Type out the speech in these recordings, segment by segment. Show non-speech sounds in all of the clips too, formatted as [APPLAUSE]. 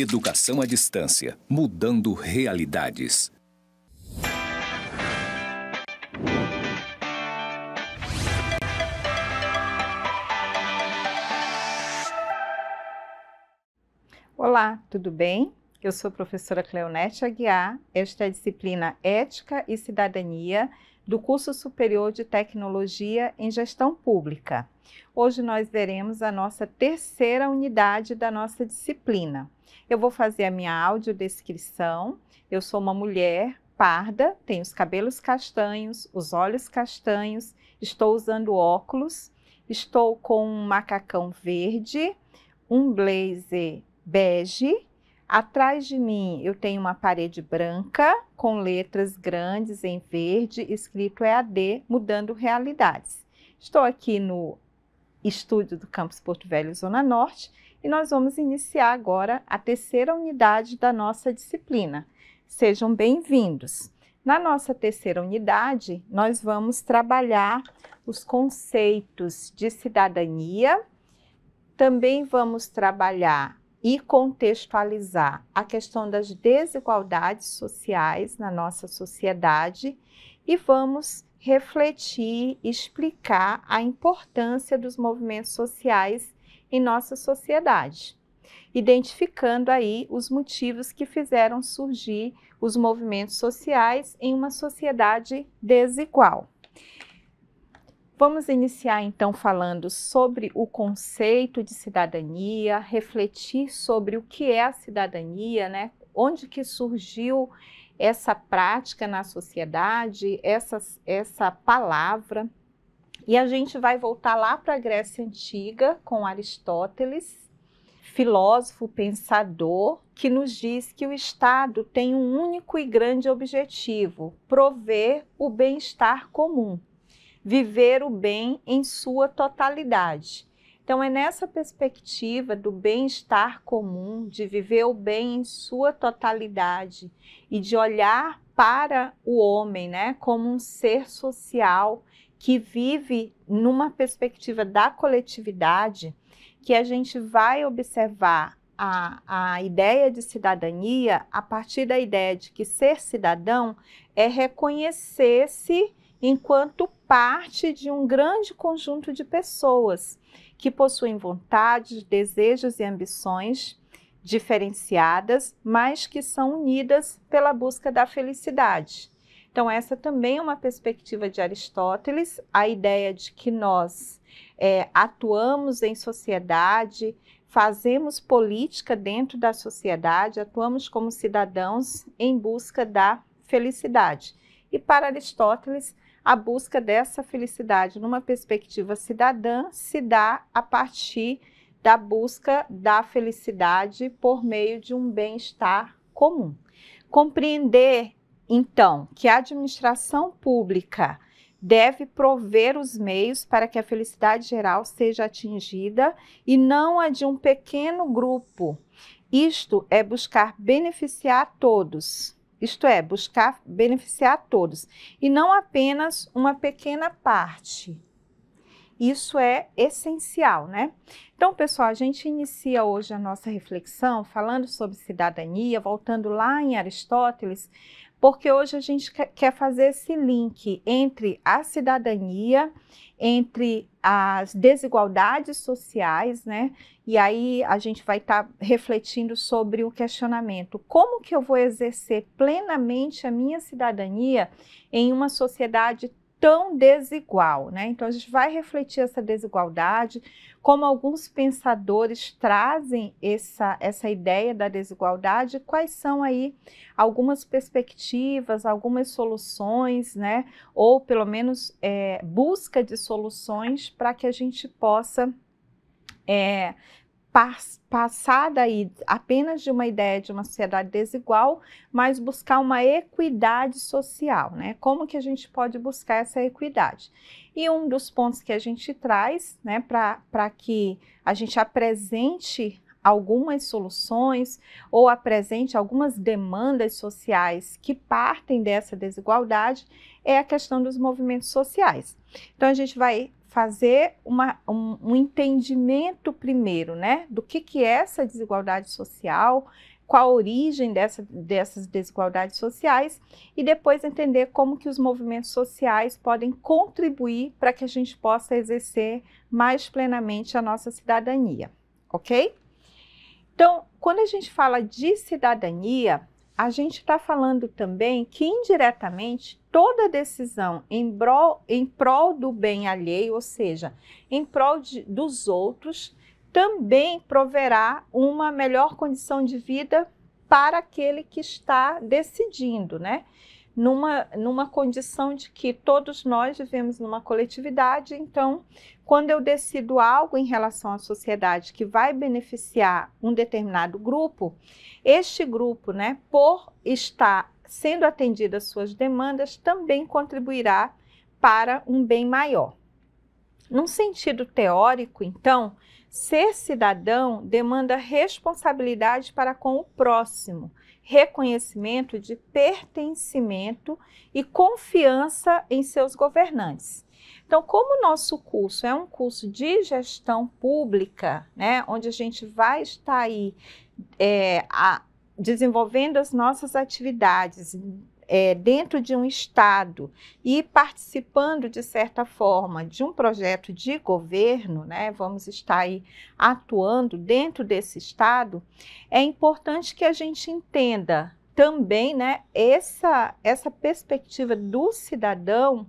Educação à distância, mudando realidades. Olá, tudo bem? Eu sou a professora Cleonete Aguiar. Esta é a disciplina Ética e Cidadania do curso superior de Tecnologia em Gestão Pública. Hoje nós veremos a nossa terceira unidade da nossa disciplina. Eu vou fazer a minha audiodescrição. Eu sou uma mulher parda, tenho os cabelos castanhos, os olhos castanhos, estou usando óculos, estou com um macacão verde, um blazer bege. Atrás de mim eu tenho uma parede branca com letras grandes em verde, escrito EAD, mudando realidades. Estou aqui no estúdio do campus Porto Velho, Zona Norte, e nós vamos iniciar agora a terceira unidade da nossa disciplina. Sejam bem-vindos! Na nossa terceira unidade, nós vamos trabalhar os conceitos de cidadania, também vamos trabalhar e contextualizar a questão das desigualdades sociais na nossa sociedade e vamos refletir, explicar a importância dos movimentos sociais em nossa sociedade, identificando aí os motivos que fizeram surgir os movimentos sociais em uma sociedade desigual. Vamos iniciar então falando sobre o conceito de cidadania, refletir sobre o que é a cidadania, né? Onde que surgiu essa prática na sociedade, essa, essa palavra. E a gente vai voltar lá para a Grécia Antiga com Aristóteles, filósofo, pensador, que nos diz que o Estado tem um único e grande objetivo: prover o bem-estar comum, viver o bem em sua totalidade. Então, é nessa perspectiva do bem-estar comum, de viver o bem em sua totalidade e de olhar para o homem né, como um ser social que vive numa perspectiva da coletividade, que a gente vai observar a, a ideia de cidadania a partir da ideia de que ser cidadão é reconhecer-se enquanto parte de um grande conjunto de pessoas que possuem vontades, desejos e ambições diferenciadas, mas que são unidas pela busca da felicidade. Então, essa também é uma perspectiva de Aristóteles, a ideia de que nós é, atuamos em sociedade, fazemos política dentro da sociedade, atuamos como cidadãos em busca da felicidade. E para Aristóteles, a busca dessa felicidade numa perspectiva cidadã se dá a partir da busca da felicidade por meio de um bem-estar comum. Compreender, então, que a administração pública deve prover os meios para que a felicidade geral seja atingida e não a de um pequeno grupo. Isto é buscar beneficiar todos, isto é, buscar beneficiar todos e não apenas uma pequena parte. Isso é essencial, né? Então, pessoal, a gente inicia hoje a nossa reflexão falando sobre cidadania, voltando lá em Aristóteles, porque hoje a gente quer fazer esse link entre a cidadania, entre as desigualdades sociais, né? E aí a gente vai estar tá refletindo sobre o questionamento: como que eu vou exercer plenamente a minha cidadania em uma sociedade tão desigual, né? Então a gente vai refletir essa desigualdade, como alguns pensadores trazem essa, essa ideia da desigualdade, quais são aí algumas perspectivas, algumas soluções, né? Ou pelo menos é, busca de soluções para que a gente possa é, passar daí apenas de uma ideia de uma sociedade desigual, mas buscar uma equidade social, né? Como que a gente pode buscar essa equidade? E um dos pontos que a gente traz, né, para que a gente apresente algumas soluções ou apresente algumas demandas sociais que partem dessa desigualdade é a questão dos movimentos sociais. Então a gente vai fazer uma, um, um, entendimento primeiro, né, do que, que é essa desigualdade social, qual a origem dessa, dessas desigualdades sociais e depois entender como que os movimentos sociais podem contribuir para que a gente possa exercer mais plenamente a nossa cidadania, ok? Então, quando a gente fala de cidadania, a gente está falando também que indiretamente toda decisão em, bro, em prol do bem alheio, ou seja, em prol de, dos outros, também proverá uma melhor condição de vida para aquele que está decidindo, né? numa, numa condição de que todos nós vivemos numa coletividade, então, quando eu decido algo em relação à sociedade que vai beneficiar um determinado grupo, este grupo, né, por estar sendo atendidas suas demandas, também contribuirá para um bem maior. Num sentido teórico, então, ser cidadão demanda responsabilidade para com o próximo reconhecimento de pertencimento e confiança em seus governantes. Então, como o nosso curso é um curso de gestão pública, né, onde a gente vai estar aí é, a, desenvolvendo as nossas atividades é, dentro de um Estado e participando, de certa forma, de um projeto de governo, né, vamos estar aí atuando dentro desse Estado, é importante que a gente entenda também né, essa, essa perspectiva do cidadão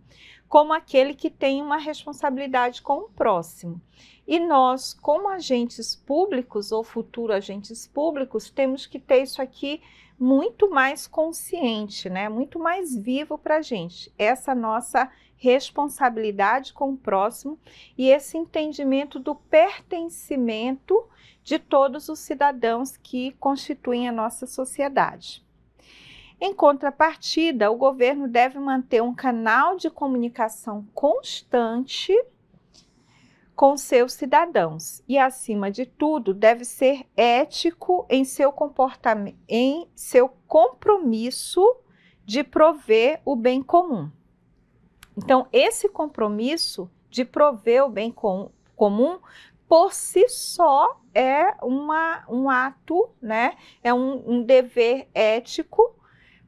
como aquele que tem uma responsabilidade com o próximo. E nós, como agentes públicos ou futuros agentes públicos, temos que ter isso aqui muito mais consciente, né? muito mais vivo para a gente. Essa nossa responsabilidade com o próximo e esse entendimento do pertencimento de todos os cidadãos que constituem a nossa sociedade. Em contrapartida, o governo deve manter um canal de comunicação constante com seus cidadãos e, acima de tudo, deve ser ético em seu comportamento, em seu compromisso de prover o bem comum. Então, esse compromisso de prover o bem com, comum por si só é uma, um ato, né? É um, um dever ético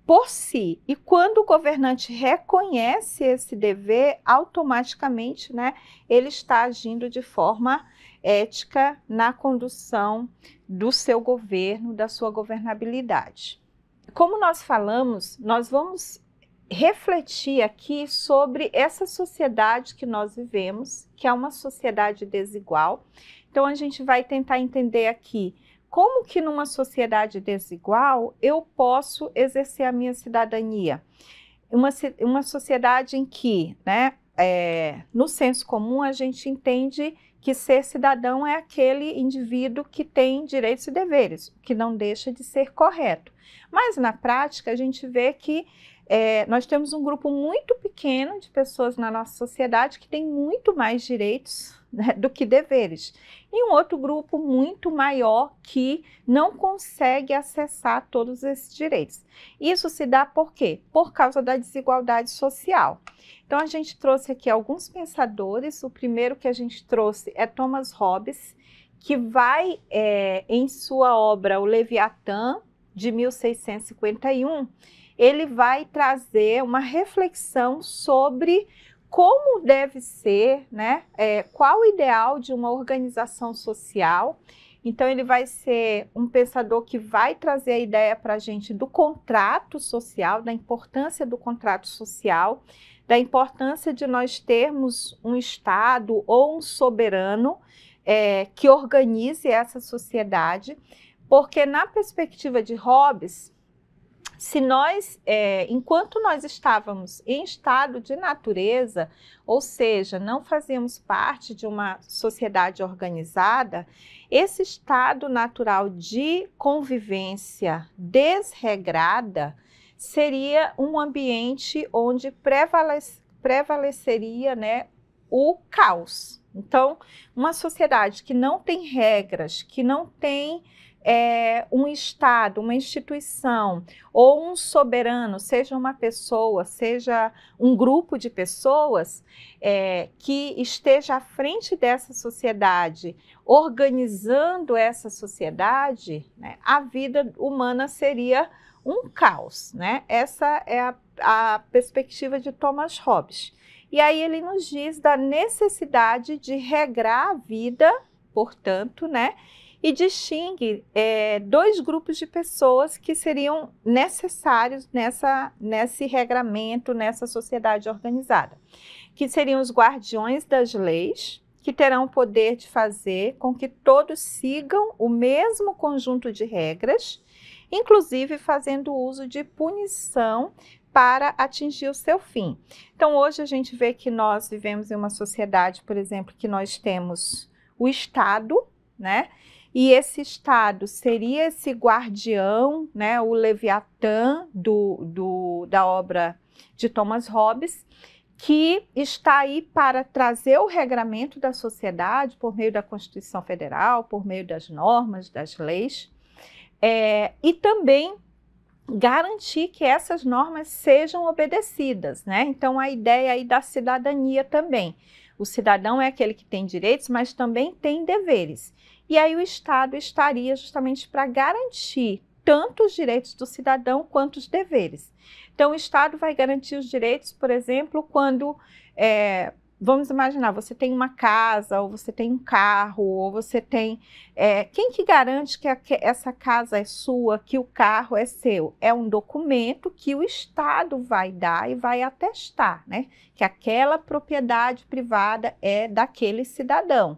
por si. E quando o governante reconhece esse dever, automaticamente né, ele está agindo de forma ética na condução do seu governo, da sua governabilidade. Como nós falamos, nós vamos refletir aqui sobre essa sociedade que nós vivemos, que é uma sociedade desigual. Então a gente vai tentar entender aqui como que numa sociedade desigual eu posso exercer a minha cidadania? Uma, uma sociedade em que, né, é, no senso comum, a gente entende que ser cidadão é aquele indivíduo que tem direitos e deveres, que não deixa de ser correto. Mas na prática, a gente vê que é, nós temos um grupo muito pequeno de pessoas na nossa sociedade que tem muito mais direitos né, do que deveres e um outro grupo muito maior que não consegue acessar todos esses direitos. Isso se dá por quê? Por causa da desigualdade social. Então a gente trouxe aqui alguns pensadores. O primeiro que a gente trouxe é Thomas Hobbes, que vai é, em sua obra O Leviatã de 1651, ele vai trazer uma reflexão sobre como deve ser, né? É, qual o ideal de uma organização social. Então, ele vai ser um pensador que vai trazer a ideia para a gente do contrato social, da importância do contrato social, da importância de nós termos um Estado ou um soberano é, que organize essa sociedade, porque, na perspectiva de Hobbes, se nós, é, enquanto nós estávamos em estado de natureza, ou seja, não fazíamos parte de uma sociedade organizada, esse estado natural de convivência desregrada seria um ambiente onde prevalece, prevaleceria né, o caos. Então, uma sociedade que não tem regras, que não tem é, um Estado, uma instituição ou um soberano, seja uma pessoa, seja um grupo de pessoas é, que esteja à frente dessa sociedade, organizando essa sociedade, né, a vida humana seria um caos. Né? Essa é a, a perspectiva de Thomas Hobbes. E aí ele nos diz da necessidade de regrar a vida, portanto, né? e distingue é, dois grupos de pessoas que seriam necessários nessa, nesse regramento, nessa sociedade organizada, que seriam os guardiões das leis, que terão o poder de fazer com que todos sigam o mesmo conjunto de regras, inclusive fazendo uso de punição para atingir o seu fim. Então, hoje a gente vê que nós vivemos em uma sociedade, por exemplo, que nós temos o Estado, né? E esse Estado seria esse guardião, né, o Leviatã do, do, da obra de Thomas Hobbes, que está aí para trazer o regramento da sociedade por meio da Constituição Federal, por meio das normas, das leis, é, e também garantir que essas normas sejam obedecidas, né? Então a ideia aí da cidadania também. O cidadão é aquele que tem direitos, mas também tem deveres. E aí o Estado estaria justamente para garantir tanto os direitos do cidadão quanto os deveres. Então, o Estado vai garantir os direitos, por exemplo, quando. É, vamos imaginar, você tem uma casa, ou você tem um carro, ou você tem. É, quem que garante que, a, que, essa casa é sua, que o carro é seu? É um documento que o Estado vai dar e vai atestar, né? Que aquela propriedade privada é daquele cidadão.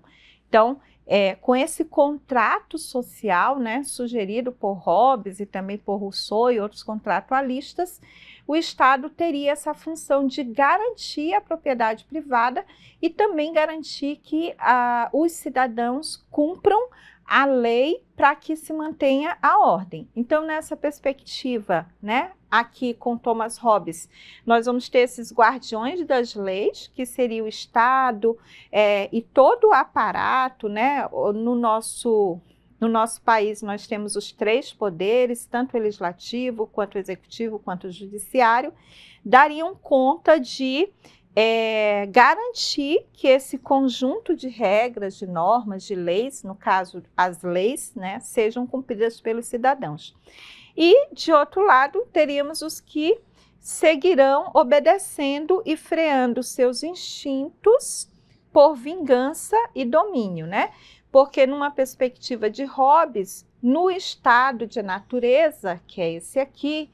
Então, é, com esse contrato social, né, sugerido por Hobbes e também por Rousseau e outros contratualistas, o Estado teria essa função de garantir a propriedade privada e também garantir que ah, os cidadãos cumpram a lei para que se mantenha a ordem. Então, nessa perspectiva, né, aqui com Thomas Hobbes. Nós vamos ter esses guardiões das leis, que seria o Estado é, e todo o aparato, né? No nosso no nosso país, nós temos os três poderes, tanto o legislativo, quanto o executivo, quanto o judiciário, dariam conta de é, garantir que esse conjunto de regras, de normas, de leis, no caso as leis, né, sejam cumpridas pelos cidadãos. E, de outro lado, teríamos os que seguirão obedecendo e freando seus instintos por vingança e domínio, né? Porque numa perspectiva de Hobbes, no estado de natureza, que é esse aqui,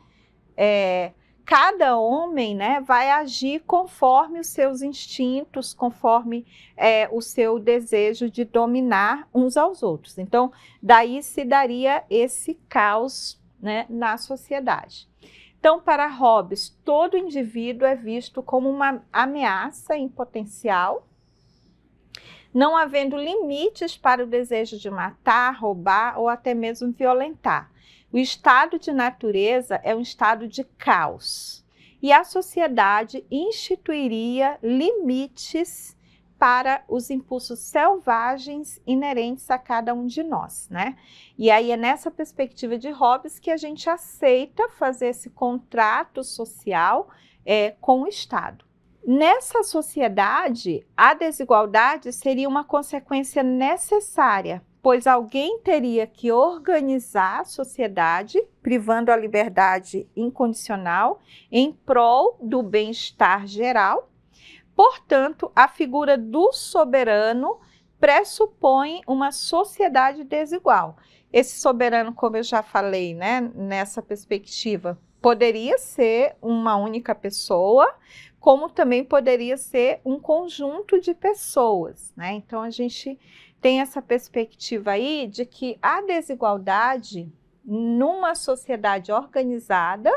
é, cada homem né, vai agir conforme os seus instintos, conforme é, o seu desejo de dominar uns aos outros. Então, daí se daria esse caos né, na sociedade. Então, para Hobbes, todo indivíduo é visto como uma ameaça em potencial, não havendo limites para o desejo de matar, roubar ou até mesmo violentar. O estado de natureza é um estado de caos e a sociedade instituiria limites para os impulsos selvagens inerentes a cada um de nós, né? E aí é nessa perspectiva de Hobbes que a gente aceita fazer esse contrato social é, com o Estado. Nessa sociedade, a desigualdade seria uma consequência necessária, pois alguém teria que organizar a sociedade, privando a liberdade incondicional, em prol do bem-estar geral Portanto, a figura do soberano pressupõe uma sociedade desigual. Esse soberano, como eu já falei, né, nessa perspectiva, poderia ser uma única pessoa, como também poderia ser um conjunto de pessoas, né? Então a gente tem essa perspectiva aí de que a desigualdade numa sociedade organizada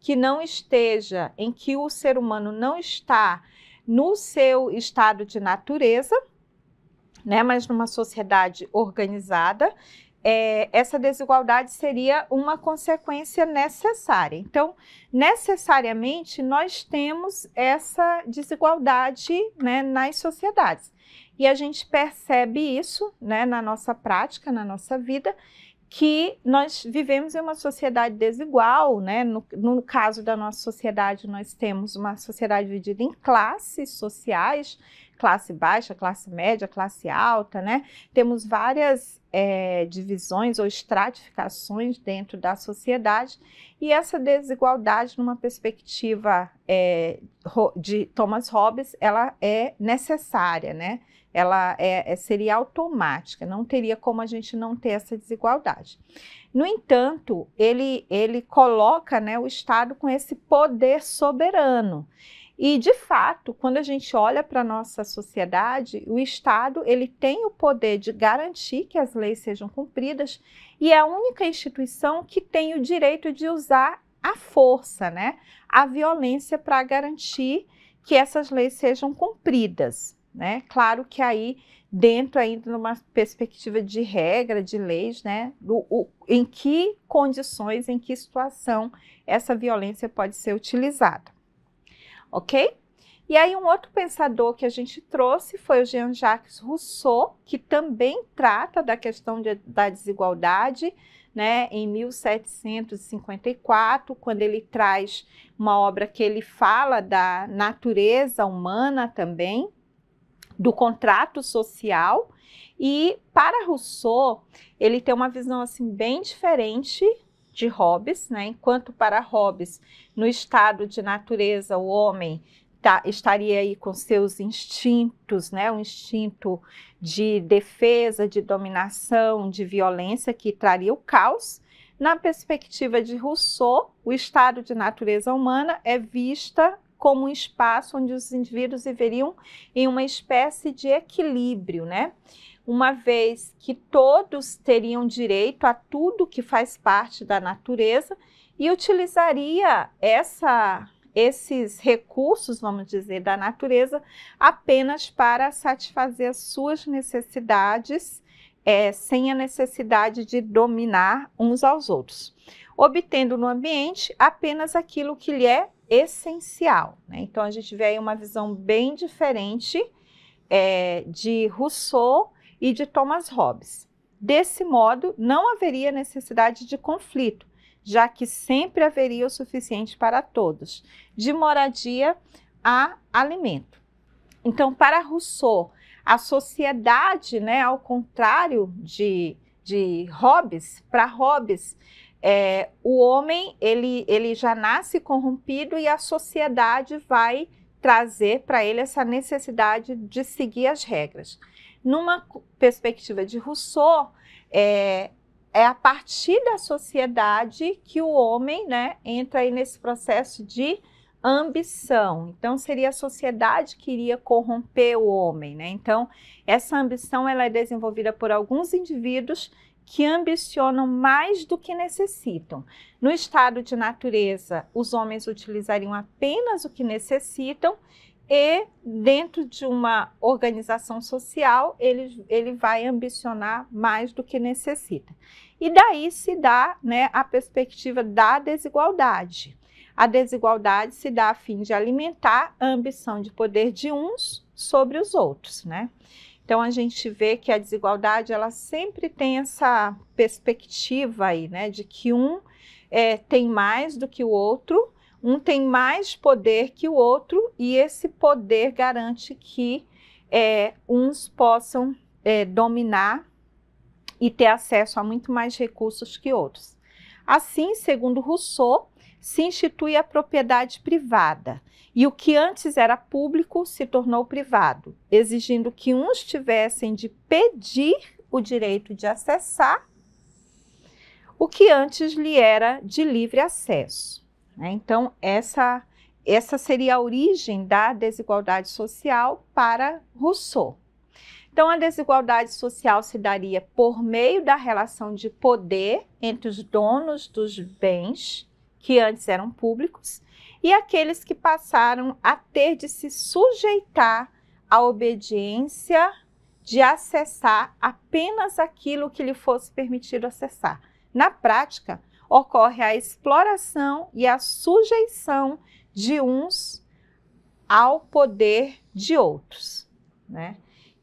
que não esteja, em que o ser humano não está no seu estado de natureza, né, mas numa sociedade organizada, é, essa desigualdade seria uma consequência necessária. Então, necessariamente, nós temos essa desigualdade né, nas sociedades. E a gente percebe isso né, na nossa prática, na nossa vida, que nós vivemos em uma sociedade desigual, né? No, no, caso da nossa sociedade, nós temos uma sociedade dividida em classes sociais, classe baixa, classe média, classe alta, né? Temos várias é, divisões ou estratificações dentro da sociedade e essa desigualdade, numa perspectiva é, de Thomas Hobbes, ela é necessária, né? ela é, é, seria automática, não teria como a gente não ter essa desigualdade. No entanto, ele, ele coloca né, o Estado com esse poder soberano. E, de fato, quando a gente olha para a nossa sociedade, o Estado ele tem o poder de garantir que as leis sejam cumpridas e é a única instituição que tem o direito de usar a força, né, a violência para garantir que essas leis sejam cumpridas né? Claro que aí dentro ainda numa perspectiva de regra, de leis, né? Do, o, em que condições, em que situação essa violência pode ser utilizada, ok? E aí um outro pensador que a gente trouxe foi o Jean-Jacques Rousseau, que também trata da questão de, da desigualdade, né, em 1754, quando ele traz uma obra que ele fala da natureza humana também, do contrato social. E para Rousseau, ele tem uma visão assim bem diferente de Hobbes, né? Enquanto para Hobbes, no estado de natureza, o homem tá, estaria aí com seus instintos, né? O instinto de defesa, de dominação, de violência que traria o caos. Na perspectiva de Rousseau, o estado de natureza humana é vista como um espaço onde os indivíduos viveriam em uma espécie de equilíbrio, né? Uma vez que todos teriam direito a tudo que faz parte da natureza e utilizaria essa esses recursos, vamos dizer, da natureza apenas para satisfazer suas necessidades, é, sem a necessidade de dominar uns aos outros, obtendo no ambiente apenas aquilo que lhe é essencial. Né? Então a gente vê aí uma visão bem diferente é, de Rousseau e de Thomas Hobbes. Desse modo, não haveria necessidade de conflito, já que sempre haveria o suficiente para todos, de moradia a alimento. Então, para Rousseau, a sociedade, né, ao contrário de, de Hobbes, para Hobbes, é, o homem ele, ele já nasce corrompido e a sociedade vai trazer para ele essa necessidade de seguir as regras. Numa perspectiva de Rousseau, é, é a partir da sociedade que o homem né, entra aí nesse processo de ambição. Então seria a sociedade que iria corromper o homem, né? Então essa ambição ela é desenvolvida por alguns indivíduos que ambicionam mais do que necessitam. No estado de natureza, os homens utilizariam apenas o que necessitam e dentro de uma organização social, ele, ele vai ambicionar mais do que necessita. E daí se dá né, a perspectiva da desigualdade. A desigualdade se dá a fim de alimentar a ambição de poder de uns sobre os outros, né? Então a gente vê que a desigualdade ela sempre tem essa perspectiva aí, né, de que um é, tem mais do que o outro, um tem mais poder que o outro e esse poder garante que é, uns possam é, dominar e ter acesso a muito mais recursos que outros. Assim, segundo Rousseau, se institui a propriedade privada e o que antes era público se tornou privado, exigindo que uns tivessem de pedir o direito de acessar o que antes lhe era de livre acesso. Né? Então, essa, essa seria a origem da desigualdade social para Rousseau. Então, a desigualdade social se daria por meio da relação de poder entre os donos dos bens que antes eram públicos, e aqueles que passaram a ter de se sujeitar à obediência de acessar apenas aquilo que lhe fosse permitido acessar. Na prática, ocorre a exploração e a sujeição de uns ao poder de outros. Né?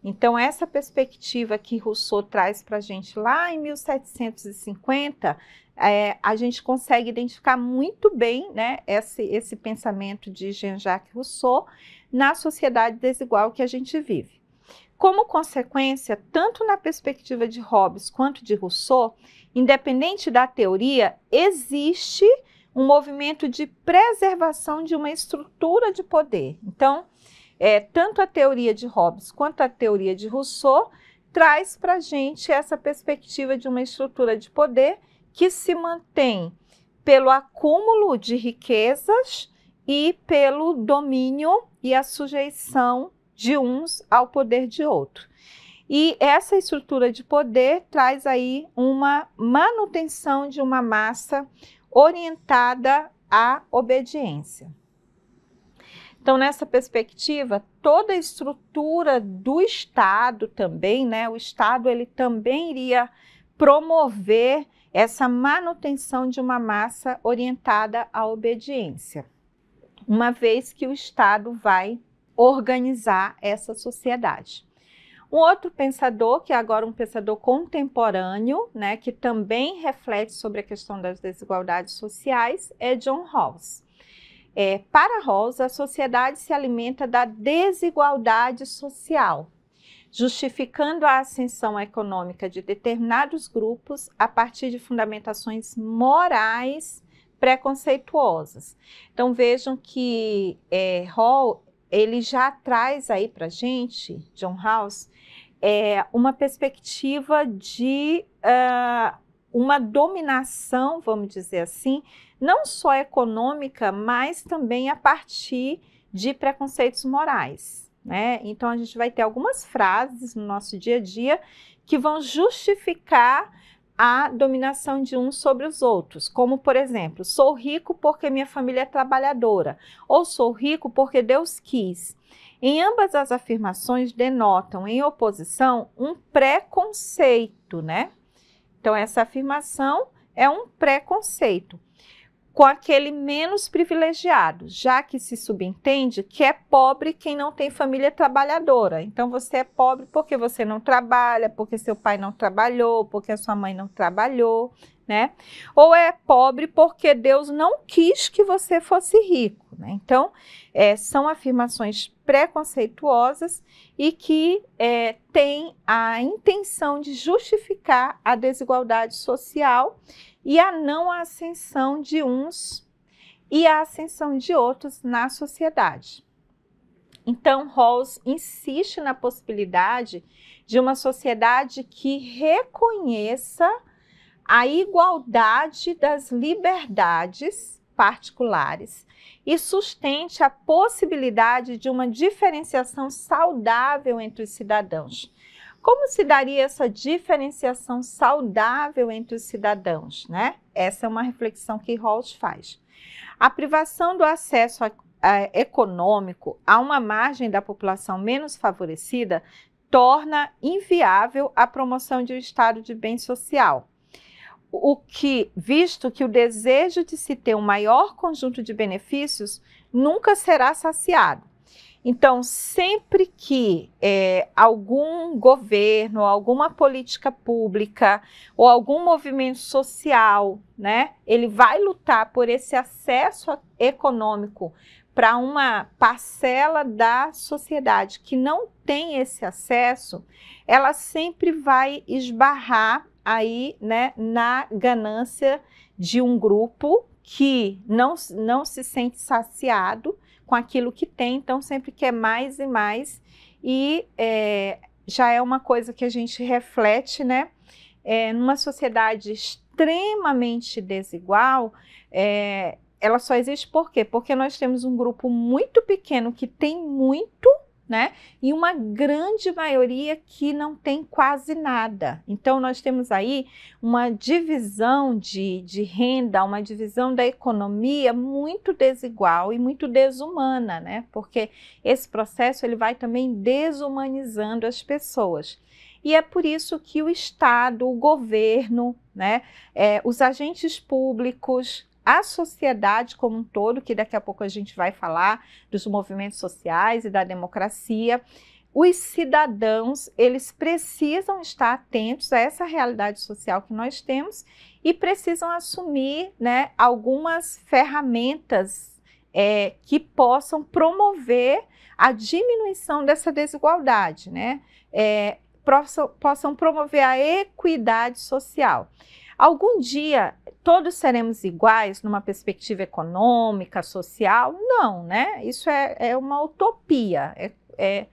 Então, essa perspectiva que Rousseau traz para a gente lá em 1750 é, a gente consegue identificar muito bem né, esse, esse pensamento de Jean-Jacques Rousseau na sociedade desigual que a gente vive. Como consequência, tanto na perspectiva de Hobbes quanto de Rousseau, independente da teoria, existe um movimento de preservação de uma estrutura de poder. Então, é, tanto a teoria de Hobbes quanto a teoria de Rousseau traz para a gente essa perspectiva de uma estrutura de poder que se mantém pelo acúmulo de riquezas e pelo domínio e a sujeição de uns ao poder de outro. E essa estrutura de poder traz aí uma manutenção de uma massa orientada à obediência. Então, nessa perspectiva, toda a estrutura do Estado também, né? O Estado ele também iria promover essa manutenção de uma massa orientada à obediência, uma vez que o Estado vai organizar essa sociedade. Um outro pensador, que é agora um pensador contemporâneo, né, que também reflete sobre a questão das desigualdades sociais, é John Rawls. É, para Rawls, a sociedade se alimenta da desigualdade social, justificando a ascensão econômica de determinados grupos a partir de fundamentações morais preconceituosas. Então vejam que é, Hall ele já traz aí para gente, John House, é, uma perspectiva de uh, uma dominação, vamos dizer assim, não só econômica, mas também a partir de preconceitos morais né? Então a gente vai ter algumas frases no nosso dia a dia que vão justificar a dominação de uns sobre os outros, como por exemplo, sou rico porque minha família é trabalhadora, ou sou rico porque Deus quis. Em ambas as afirmações denotam em oposição um preconceito, né? Então essa afirmação é um preconceito com aquele menos privilegiado, já que se subentende que é pobre quem não tem família trabalhadora. Então você é pobre porque você não trabalha, porque seu pai não trabalhou, porque a sua mãe não trabalhou, né? Ou é pobre porque Deus não quis que você fosse rico, né? Então é, são afirmações preconceituosas e que é, têm a intenção de justificar a desigualdade social e a não ascensão de uns e a ascensão de outros na sociedade. Então, Rawls insiste na possibilidade de uma sociedade que reconheça a igualdade das liberdades particulares e sustente a possibilidade de uma diferenciação saudável entre os cidadãos, como se daria essa diferenciação saudável entre os cidadãos? Né? Essa é uma reflexão que Rawls faz. A privação do acesso a, a, econômico a uma margem da população menos favorecida torna inviável a promoção de um estado de bem social. O que, visto que o desejo de se ter um maior conjunto de benefícios nunca será saciado. Então, sempre que é, algum governo, alguma política pública ou algum movimento social, né, ele vai lutar por esse acesso econômico para uma parcela da sociedade que não tem esse acesso, ela sempre vai esbarrar aí, né, na ganância de um grupo que não, não se sente saciado com aquilo que tem, então sempre quer mais e mais. E é, já é uma coisa que a gente reflete, né? É, numa sociedade extremamente desigual, é, ela só existe por quê? Porque nós temos um grupo muito pequeno que tem muito né? E uma grande maioria que não tem quase nada. Então, nós temos aí uma divisão de, de renda, uma divisão da economia muito desigual e muito desumana, né? Porque esse processo ele vai também desumanizando as pessoas. E é por isso que o Estado, o governo, né, é, os agentes públicos, a sociedade como um todo, que daqui a pouco a gente vai falar dos movimentos sociais e da democracia, os cidadãos, eles precisam estar atentos a essa realidade social que nós temos e precisam assumir né, algumas ferramentas é, que possam promover a diminuição dessa desigualdade, né? É, possam, possam promover a equidade social. Algum dia todos seremos iguais numa perspectiva econômica, social? Não, né? Isso é, é uma utopia, é, é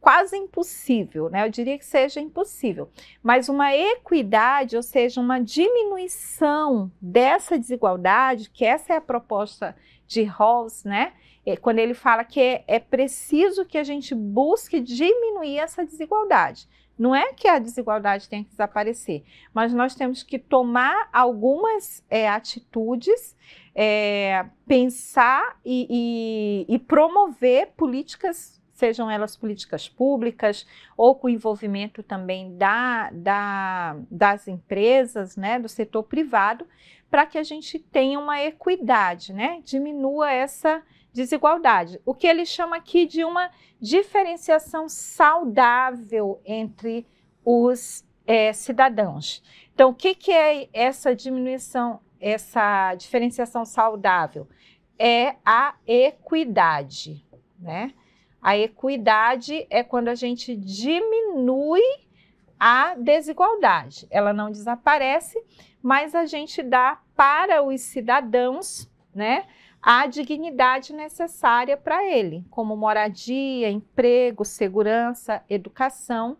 quase impossível, né? Eu diria que seja impossível. Mas uma equidade, ou seja, uma diminuição dessa desigualdade, que essa é a proposta de Rawls, né? É, quando ele fala que é, é preciso que a gente busque diminuir essa desigualdade. Não é que a desigualdade tenha que desaparecer, mas nós temos que tomar algumas é, atitudes, é, pensar e, e, e promover políticas sejam elas políticas públicas ou com envolvimento também da, da, das empresas, né, do setor privado, para que a gente tenha uma equidade, né, diminua essa desigualdade. O que ele chama aqui de uma diferenciação saudável entre os é, cidadãos. Então, o que, que é essa diminuição, essa diferenciação saudável? É a equidade, né? A equidade é quando a gente diminui a desigualdade. Ela não desaparece, mas a gente dá para os cidadãos, né? a dignidade necessária para ele, como moradia, emprego, segurança, educação,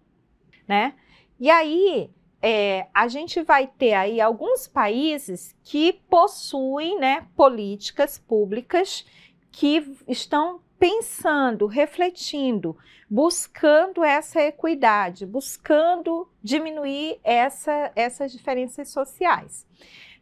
né? E aí é, a gente vai ter aí alguns países que possuem né, políticas públicas que estão pensando, refletindo, buscando essa equidade, buscando diminuir essa, essas diferenças sociais.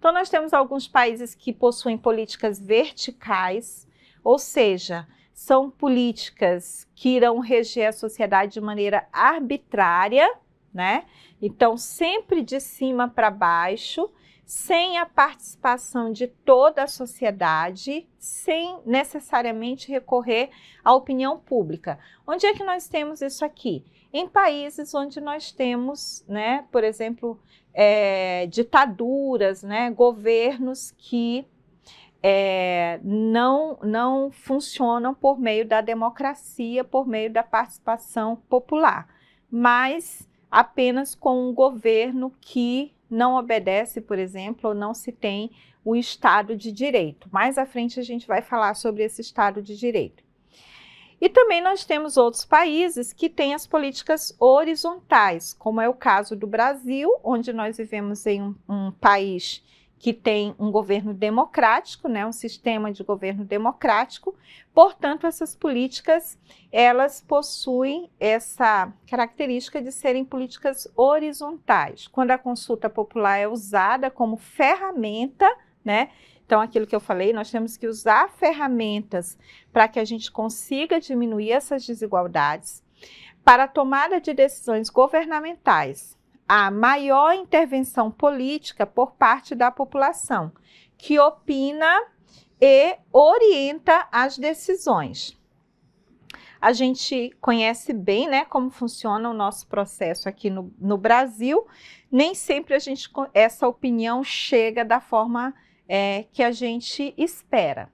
Então, nós temos alguns países que possuem políticas verticais, ou seja, são políticas que irão reger a sociedade de maneira arbitrária, né? Então, sempre de cima para baixo, sem a participação de toda a sociedade, sem necessariamente recorrer à opinião pública. Onde é que nós temos isso aqui? em países onde nós temos, né, por exemplo, é, ditaduras, né, governos que é, não, não funcionam por meio da democracia, por meio da participação popular, mas apenas com um governo que não obedece, por exemplo, ou não se tem o Estado de Direito. Mais à frente a gente vai falar sobre esse Estado de Direito. E também nós temos outros países que têm as políticas horizontais, como é o caso do Brasil, onde nós vivemos em um, um país que tem um governo democrático, né, um sistema de governo democrático. Portanto, essas políticas elas possuem essa característica de serem políticas horizontais. Quando a consulta popular é usada como ferramenta, né, então, aquilo que eu falei, nós temos que usar ferramentas para que a gente consiga diminuir essas desigualdades. Para a tomada de decisões governamentais, a maior intervenção política por parte da população, que opina e orienta as decisões. A gente conhece bem né, como funciona o nosso processo aqui no, no Brasil, nem sempre a gente, essa opinião chega da forma é, que a gente espera.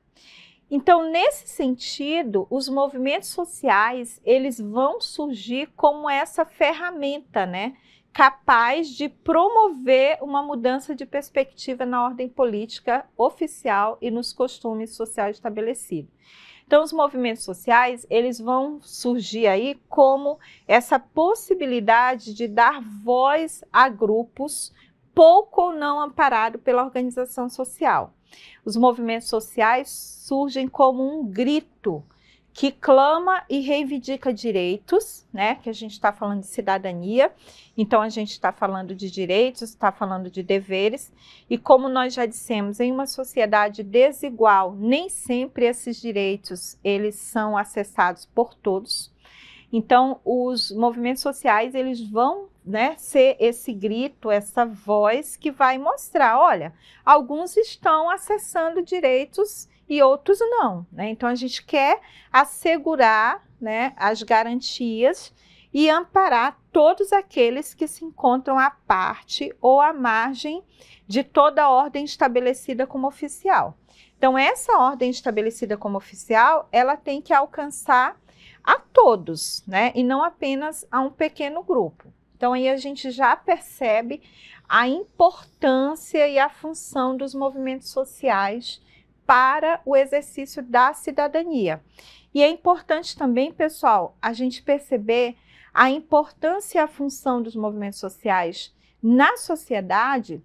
Então, nesse sentido, os movimentos sociais eles vão surgir como essa ferramenta, né? capaz de promover uma mudança de perspectiva na ordem política oficial e nos costumes sociais estabelecidos. Então, os movimentos sociais eles vão surgir aí como essa possibilidade de dar voz a grupos pouco ou não amparado pela organização social. Os movimentos sociais surgem como um grito que clama e reivindica direitos, né? Que a gente está falando de cidadania, então a gente está falando de direitos, está falando de deveres, e como nós já dissemos, em uma sociedade desigual, nem sempre esses direitos eles são acessados por todos. Então, os movimentos sociais eles vão né, ser esse grito, essa voz que vai mostrar, olha, alguns estão acessando direitos e outros não, né? Então a gente quer assegurar, né, as garantias e amparar todos aqueles que se encontram à parte ou à margem de toda a ordem estabelecida como oficial. Então essa ordem estabelecida como oficial, ela tem que alcançar a todos, né, e não apenas a um pequeno grupo. Então aí a gente já percebe a importância e a função dos movimentos sociais para o exercício da cidadania. E é importante também, pessoal, a gente perceber a importância e a função dos movimentos sociais na sociedade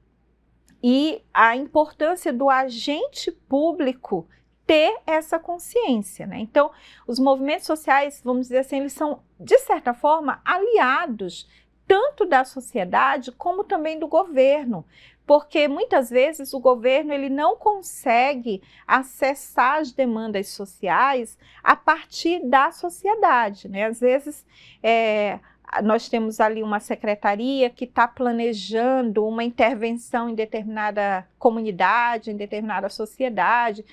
e a importância do agente público ter essa consciência, né? Então, os movimentos sociais, vamos dizer assim, eles são de certa forma aliados tanto da sociedade como também do governo, porque muitas vezes o governo ele não consegue acessar as demandas sociais a partir da sociedade, né? Às vezes é, nós temos ali uma secretaria que está planejando uma intervenção em determinada comunidade, em determinada sociedade,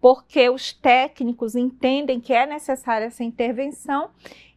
porque os técnicos entendem que é necessária essa intervenção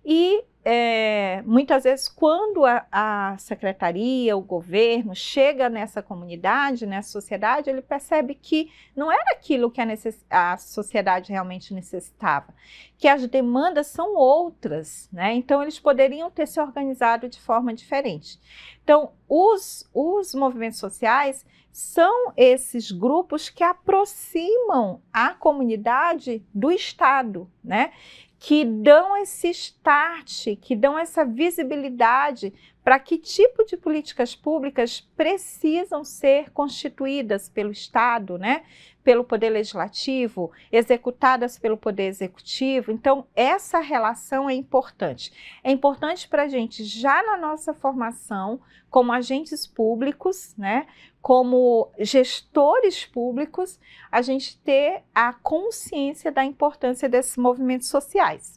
e é, muitas vezes, quando a, a, secretaria, o governo chega nessa comunidade, nessa sociedade, ele percebe que não era aquilo que a, necess, a sociedade realmente necessitava, que as demandas são outras, né? Então, eles poderiam ter se organizado de forma diferente. Então, os, os movimentos sociais são esses grupos que aproximam a comunidade do Estado, né? que dão esse start, que dão essa visibilidade para que tipo de políticas públicas precisam ser constituídas pelo Estado, né? pelo Poder Legislativo, executadas pelo Poder Executivo. Então, essa relação é importante. É importante para a gente, já na nossa formação, como agentes públicos, né? como gestores públicos, a gente ter a consciência da importância desses movimentos sociais.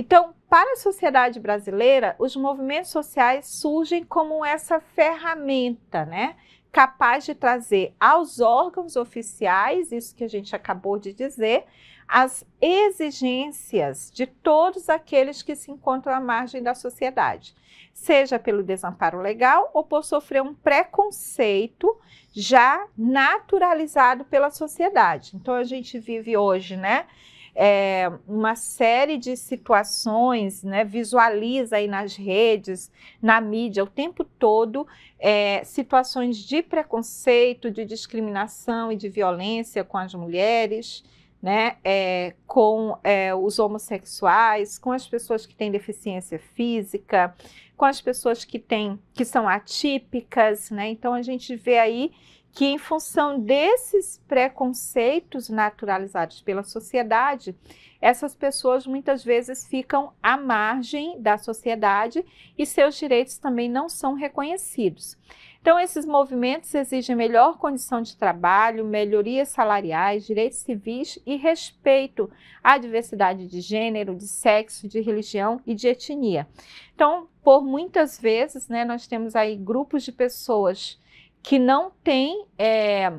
Então, para a sociedade brasileira, os movimentos sociais surgem como essa ferramenta, né? Capaz de trazer aos órgãos oficiais, isso que a gente acabou de dizer, as exigências de todos aqueles que se encontram à margem da sociedade, seja pelo desamparo legal ou por sofrer um preconceito já naturalizado pela sociedade. Então, a gente vive hoje, né? é, uma série de situações, né, visualiza aí nas redes, na mídia, o tempo todo, é, situações de preconceito, de discriminação e de violência com as mulheres, né, é, com é, os homossexuais, com as pessoas que têm deficiência física, com as pessoas que têm que são atípicas, né? Então a gente vê aí que, em função desses preconceitos naturalizados pela sociedade, essas pessoas muitas vezes ficam à margem da sociedade e seus direitos também não são reconhecidos. Então, esses movimentos exigem melhor condição de trabalho, melhorias salariais, direitos civis e respeito à diversidade de gênero, de sexo, de religião e de etnia. Então, por muitas vezes, né, nós temos aí grupos de pessoas que não tem é,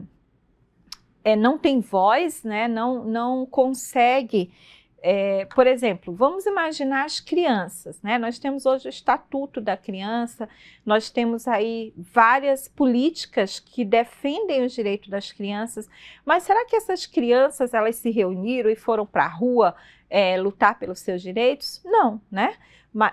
é, não tem voz, né? não, não consegue. É, por exemplo, vamos imaginar as crianças, né? Nós temos hoje o Estatuto da Criança, nós temos aí várias políticas que defendem os direitos das crianças, mas será que essas crianças elas se reuniram e foram para a rua é, lutar pelos seus direitos? Não, né?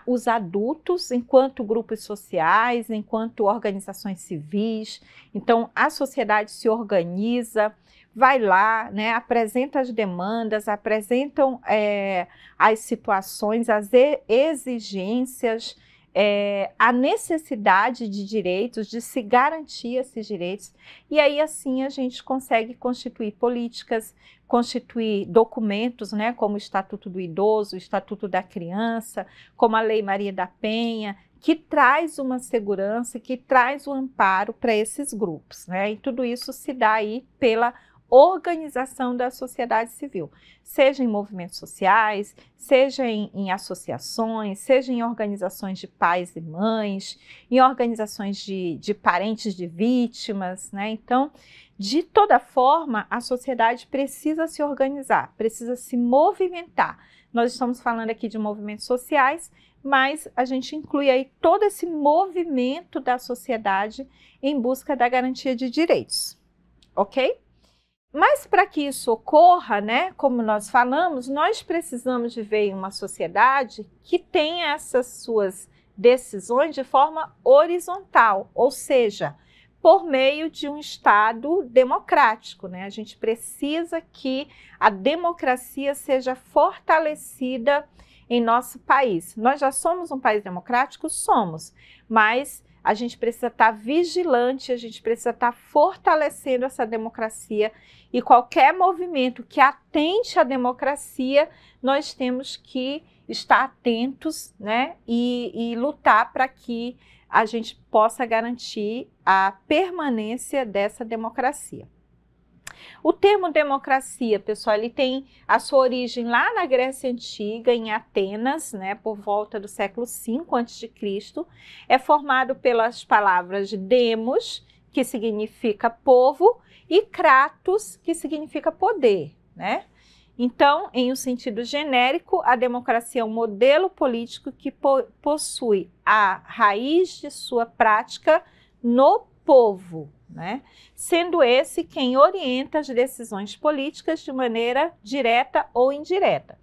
os adultos, enquanto grupos sociais, enquanto organizações civis. Então, a sociedade se organiza, vai lá, né, apresenta as demandas, apresentam é, as situações, as exigências é, a necessidade de direitos, de se garantir esses direitos, e aí assim a gente consegue constituir políticas, constituir documentos, né, como o Estatuto do Idoso, o Estatuto da Criança, como a Lei Maria da Penha, que traz uma segurança, que traz o um amparo para esses grupos, né? E tudo isso se dá aí pela organização da sociedade civil, seja em movimentos sociais, seja em, em, associações, seja em organizações de pais e mães, em organizações de, de parentes de vítimas, né? Então, de toda forma, a sociedade precisa se organizar, precisa se movimentar. Nós estamos falando aqui de movimentos sociais, mas a gente inclui aí todo esse movimento da sociedade em busca da garantia de direitos, ok? Mas para que isso ocorra, né, como nós falamos, nós precisamos viver em uma sociedade que tenha essas suas decisões de forma horizontal, ou seja, por meio de um Estado democrático. Né? A gente precisa que a democracia seja fortalecida em nosso país. Nós já somos um país democrático? Somos, mas a gente precisa estar tá vigilante, a gente precisa estar tá fortalecendo essa democracia e qualquer movimento que atente à democracia, nós temos que estar atentos né, e, e lutar para que a gente possa garantir a permanência dessa democracia. O termo democracia, pessoal, ele tem a sua origem lá na Grécia Antiga, em Atenas, né, por volta do século V a.C. É formado pelas palavras demos, que significa povo, e kratos, que significa poder, né? Então, em um sentido genérico, a democracia é um modelo político que po possui a raiz de sua prática no povo, né? sendo esse quem orienta as decisões políticas de maneira direta ou indireta.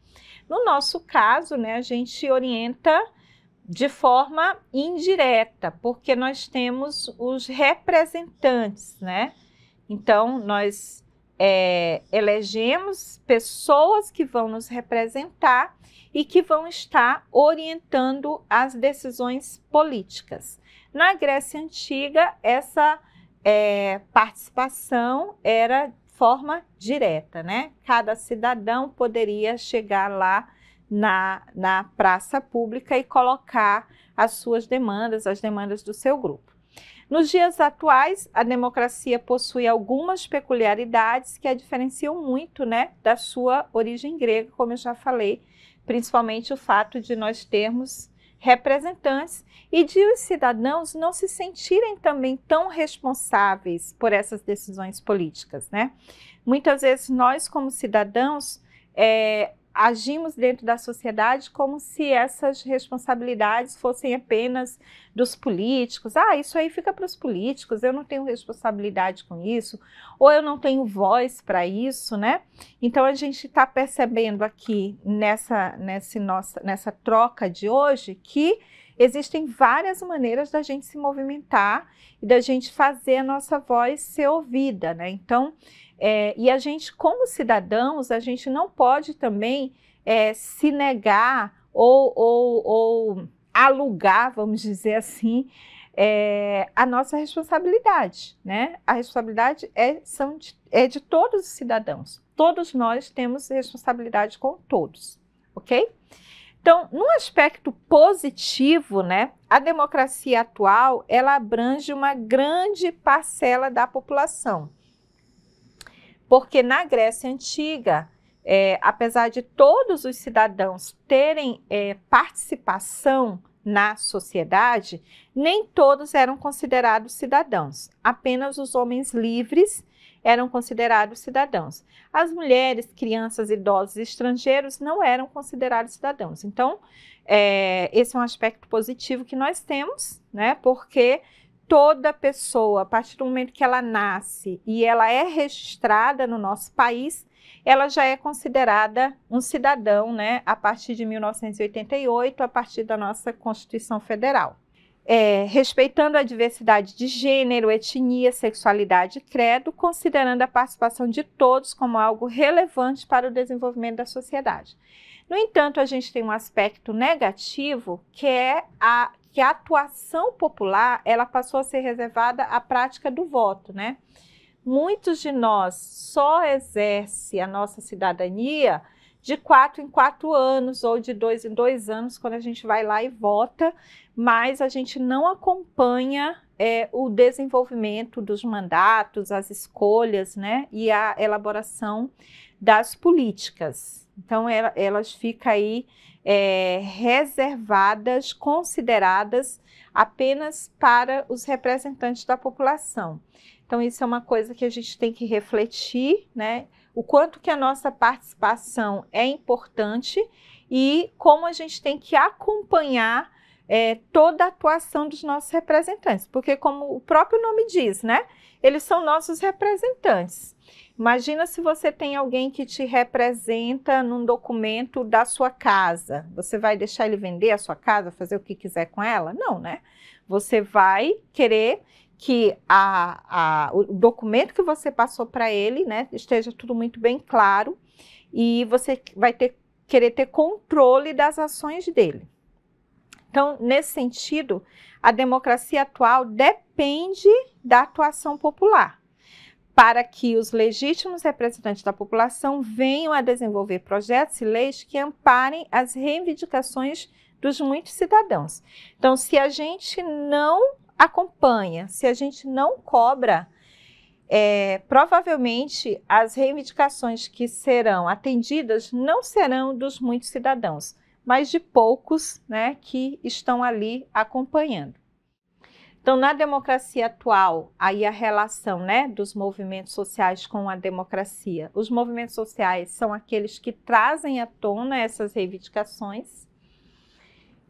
No nosso caso, né, a gente orienta de forma indireta, porque nós temos os representantes, né? Então, nós é, elegemos pessoas que vão nos representar e que vão estar orientando as decisões políticas. Na Grécia Antiga, essa é, participação era forma direta, né? Cada cidadão poderia chegar lá na, na praça pública e colocar as suas demandas, as demandas do seu grupo. Nos dias atuais, a democracia possui algumas peculiaridades que a diferenciam muito né, da sua origem grega, como eu já falei, principalmente o fato de nós termos representantes e de os cidadãos não se sentirem também tão responsáveis por essas decisões políticas, né? Muitas vezes nós, como cidadãos, é, agimos dentro da sociedade como se essas responsabilidades fossem apenas dos políticos. Ah, isso aí fica para os políticos, eu não tenho responsabilidade com isso, ou eu não tenho voz para isso, né? Então a gente está percebendo aqui nessa, nessa, nossa, nessa troca de hoje que existem várias maneiras da gente se movimentar e da gente fazer a nossa voz ser ouvida, né? Então, é, e a gente, como cidadãos, a gente não pode também é, se negar ou, ou, ou, alugar, vamos dizer assim, é, a nossa responsabilidade, né? A responsabilidade é, são de, é de todos os cidadãos. Todos nós temos responsabilidade com todos, ok? Então, num aspecto positivo, né, a democracia atual ela abrange uma grande parcela da população, porque na Grécia antiga, é, apesar de todos os cidadãos terem é, participação na sociedade, nem todos eram considerados cidadãos, apenas os homens livres eram considerados cidadãos. As mulheres, crianças, idosos e estrangeiros não eram considerados cidadãos. Então, é, esse é um aspecto positivo que nós temos, né? Porque toda pessoa, a partir do momento que ela nasce e ela é registrada no nosso país, ela já é considerada um cidadão, né? A partir de 1988, a partir da nossa Constituição Federal é, respeitando a diversidade de gênero, etnia, sexualidade e credo, considerando a participação de todos como algo relevante para o desenvolvimento da sociedade. No entanto, a gente tem um aspecto negativo que é a, que a atuação popular ela passou a ser reservada à prática do voto, né? Muitos de nós só exerce a nossa cidadania de quatro em quatro anos ou de dois em dois anos, quando a gente vai lá e vota, mas a gente não acompanha é, o desenvolvimento dos mandatos, as escolhas, né, e a elaboração das políticas. Então, ela, elas ficam aí é, reservadas, consideradas apenas para os representantes da população. Então, isso é uma coisa que a gente tem que refletir, né? o quanto que a nossa participação é importante e como a gente tem que acompanhar é, toda a atuação dos nossos representantes, porque como o próprio nome diz, né? Eles são nossos representantes. Imagina se você tem alguém que te representa num documento da sua casa. Você vai deixar ele vender a sua casa, fazer o que quiser com ela? Não, né? Você vai querer que a, a, o documento que você passou para ele né, esteja tudo muito bem claro e você vai ter, querer ter controle das ações dele. Então, nesse sentido, a democracia atual depende da atuação popular para que os legítimos representantes da população venham a desenvolver projetos e leis que amparem as reivindicações dos muitos cidadãos. Então, se a gente não acompanha, se a gente não cobra, é, provavelmente as reivindicações que serão atendidas não serão dos muitos cidadãos, mas de poucos né, que estão ali acompanhando. Então, na democracia atual, aí a relação né, dos movimentos sociais com a democracia. Os movimentos sociais são aqueles que trazem à tona essas reivindicações,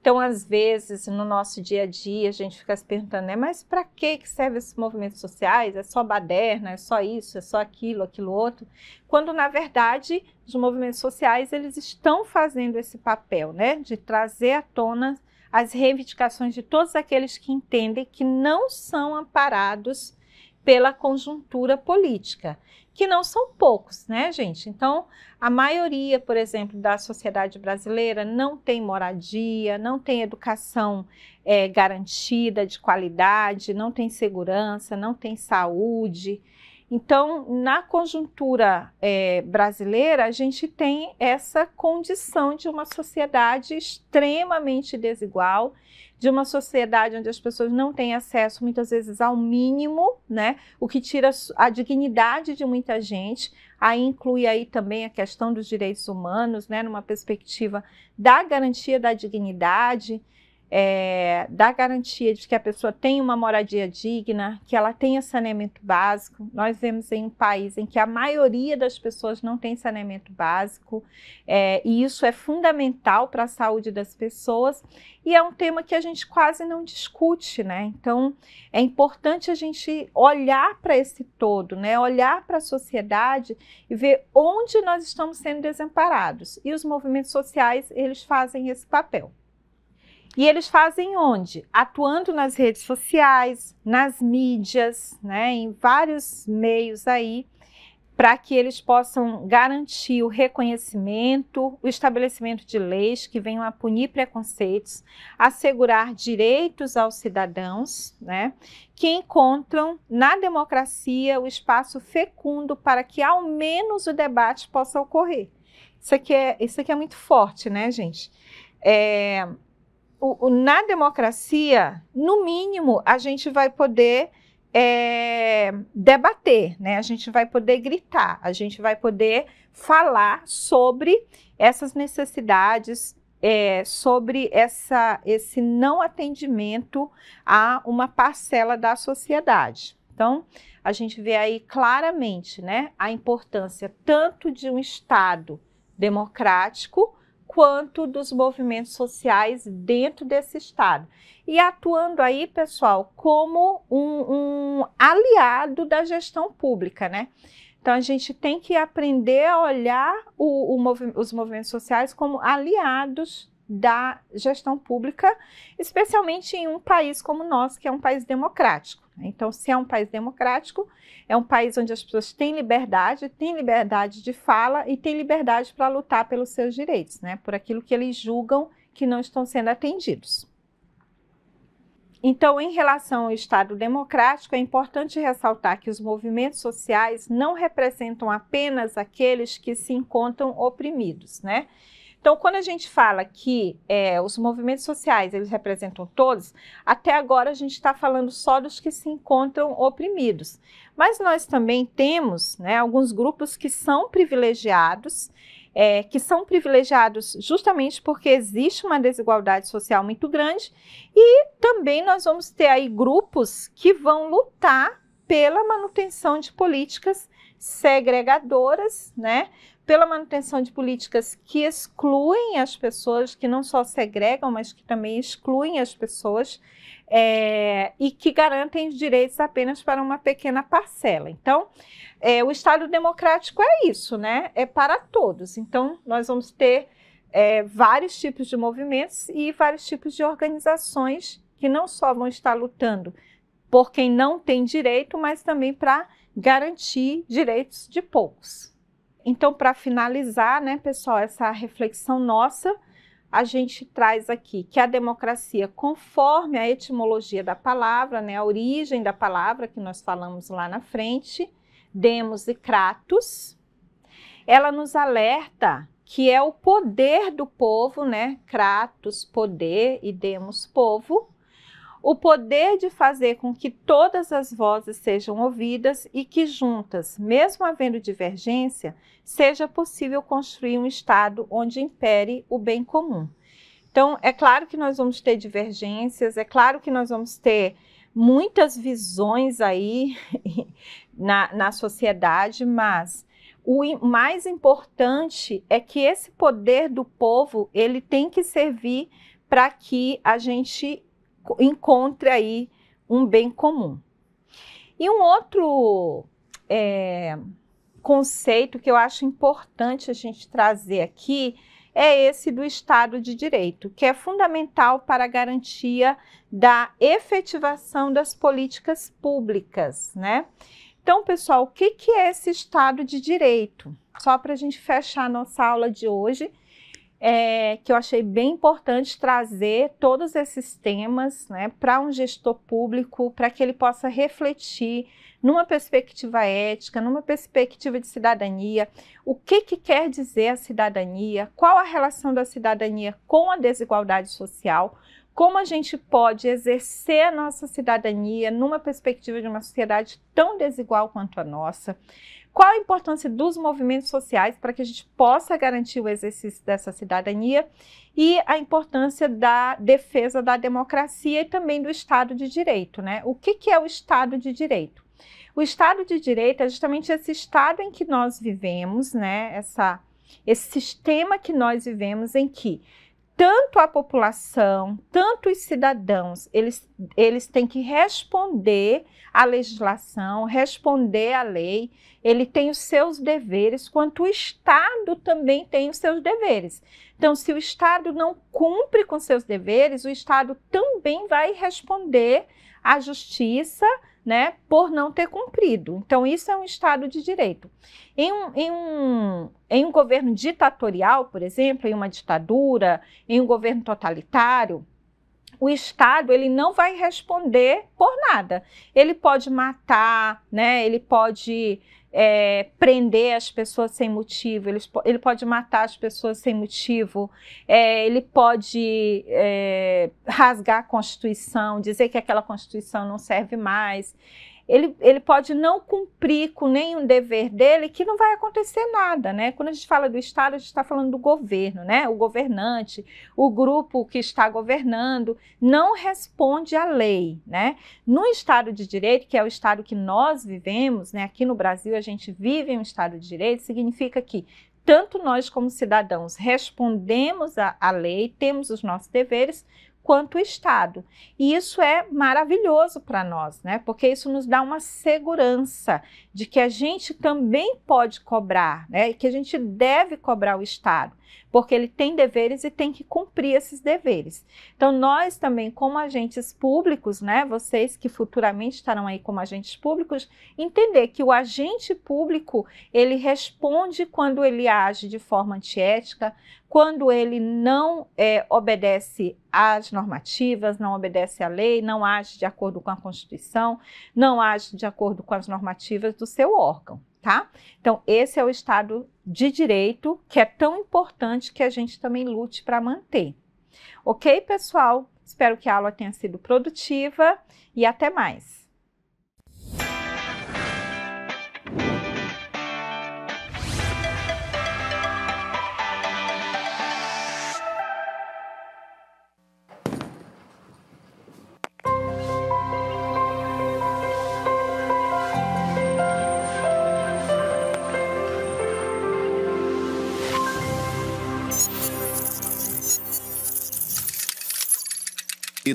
então, às vezes, no nosso dia a dia, a gente fica se perguntando, né, mas para que serve esses movimentos sociais? É só baderna, é só isso, é só aquilo, aquilo outro? Quando, na verdade, os movimentos sociais, eles estão fazendo esse papel, né, de trazer à tona as reivindicações de todos aqueles que entendem que não são amparados pela conjuntura política, que não são poucos, né, gente? Então, a maioria, por exemplo, da sociedade brasileira não tem moradia, não tem educação é, garantida de qualidade, não tem segurança, não tem saúde. Então, na conjuntura é, brasileira, a gente tem essa condição de uma sociedade extremamente desigual, de uma sociedade onde as pessoas não têm acesso muitas vezes ao mínimo, né? O que tira a dignidade de muita gente. Aí inclui aí também a questão dos direitos humanos, né? Numa perspectiva da garantia da dignidade é, garantia de que a pessoa tem uma moradia digna, que ela tenha saneamento básico. Nós vemos em um país em que a maioria das pessoas não tem saneamento básico, é, e isso é fundamental para a saúde das pessoas, e é um tema que a gente quase não discute, né? Então é importante a gente olhar para esse todo, né? olhar para a sociedade e ver onde nós estamos sendo desamparados. E os movimentos sociais, eles fazem esse papel. E eles fazem onde? Atuando nas redes sociais, nas mídias, né, em vários meios aí, para que eles possam garantir o reconhecimento, o estabelecimento de leis que venham a punir preconceitos, assegurar direitos aos cidadãos, né, que encontram na democracia o espaço fecundo para que ao menos o debate possa ocorrer. Isso aqui é, isso aqui é muito forte, né, gente? É, o, o, na democracia, no mínimo, a gente vai poder é, debater, né? A gente vai poder gritar, a gente vai poder falar sobre essas necessidades, é, sobre essa, esse não atendimento a uma parcela da sociedade. Então, a gente vê aí claramente né, a importância tanto de um Estado democrático quanto dos movimentos sociais dentro desse Estado. E atuando aí, pessoal, como um, um aliado da gestão pública, né? Então, a gente tem que aprender a olhar o, o, os movimentos sociais como aliados da gestão pública, especialmente em um país como o nosso, que é um país democrático. Né? Então, se é um país democrático, é um país onde as pessoas têm liberdade, têm liberdade de fala e têm liberdade para lutar pelos seus direitos, né? por aquilo que eles julgam que não estão sendo atendidos. Então, em relação ao Estado democrático, é importante ressaltar que os movimentos sociais não representam apenas aqueles que se encontram oprimidos, né? Então, quando a gente fala que é, os movimentos sociais eles representam todos, até agora a gente está falando só dos que se encontram oprimidos. Mas nós também temos né, alguns grupos que são privilegiados, é, que são privilegiados justamente porque existe uma desigualdade social muito grande, e também nós vamos ter aí grupos que vão lutar pela manutenção de políticas segregadoras, né? pela manutenção de políticas que excluem as pessoas, que não só segregam, mas que também excluem as pessoas é, e que garantem os direitos apenas para uma pequena parcela. Então, é, o Estado democrático é isso, né? É para todos. Então, nós vamos ter é, vários tipos de movimentos e vários tipos de organizações que não só vão estar lutando por quem não tem direito, mas também para garantir direitos de poucos. Então, para finalizar, né, pessoal, essa reflexão nossa, a gente traz aqui que a democracia, conforme a etimologia da palavra, né, a origem da palavra que nós falamos lá na frente, demos e kratos, ela nos alerta que é o poder do povo, né, kratos, poder e demos, povo, o poder de fazer com que todas as vozes sejam ouvidas e que juntas, mesmo havendo divergência, seja possível construir um Estado onde impere o bem comum. Então, é claro que nós vamos ter divergências, é claro que nós vamos ter muitas visões aí [LAUGHS] na, na sociedade, mas o mais importante é que esse poder do povo ele tem que servir para que a gente encontre aí um bem comum. E um outro é, conceito que eu acho importante a gente trazer aqui é esse do Estado de Direito, que é fundamental para a garantia da efetivação das políticas públicas, né? Então, pessoal, o que, que é esse Estado de Direito? Só para a gente fechar a nossa aula de hoje, é, que eu achei bem importante trazer todos esses temas né, para um gestor público, para que ele possa refletir numa perspectiva ética, numa perspectiva de cidadania, o que, que quer dizer a cidadania, qual a relação da cidadania com a desigualdade social, como a gente pode exercer a nossa cidadania numa perspectiva de uma sociedade tão desigual quanto a nossa. Qual a importância dos movimentos sociais para que a gente possa garantir o exercício dessa cidadania e a importância da defesa da democracia e também do Estado de Direito, né? O que, que é o Estado de Direito? O Estado de Direito é justamente esse Estado em que nós vivemos, né? Essa, esse sistema que nós vivemos em que tanto a população, tanto os cidadãos, eles, eles têm que responder à legislação, responder à lei, ele tem os seus deveres, quanto o Estado também tem os seus deveres. Então, se o Estado não cumpre com seus deveres, o Estado também vai responder à justiça, né, por não ter cumprido. Então, isso é um Estado de direito. Em um, em, um, em um governo ditatorial, por exemplo, em uma ditadura, em um governo totalitário, o Estado ele não vai responder por nada. Ele pode matar, né? Ele pode é, prender as pessoas sem motivo, ele, ele, pode matar as pessoas sem motivo, é, ele pode é, rasgar a Constituição, dizer que aquela Constituição não serve mais ele, ele pode não cumprir com nenhum dever dele, que não vai acontecer nada, né? Quando a gente fala do Estado, a gente está falando do governo, né? O governante, o grupo que está governando, não responde à lei, né? No Estado de Direito, que é o Estado que nós vivemos, né? Aqui no Brasil, a gente vive em um Estado de Direito, significa que tanto nós como cidadãos respondemos à lei, temos os nossos deveres, quanto o Estado. E isso é maravilhoso para nós, né? Porque isso nos dá uma segurança de que a gente também pode cobrar, né? E que a gente deve cobrar o Estado porque ele tem deveres e tem que cumprir esses deveres. Então, nós também, como agentes públicos, né, vocês que futuramente estarão aí como agentes públicos, entender que o agente público, ele responde quando ele age de forma antiética, quando ele não é, obedece às normativas, não obedece à lei, não age de acordo com a Constituição, não age de acordo com as normativas do seu órgão tá? Então, esse é o Estado de Direito que é tão importante que a gente também lute para manter. Ok, pessoal? Espero que a aula tenha sido produtiva e até mais.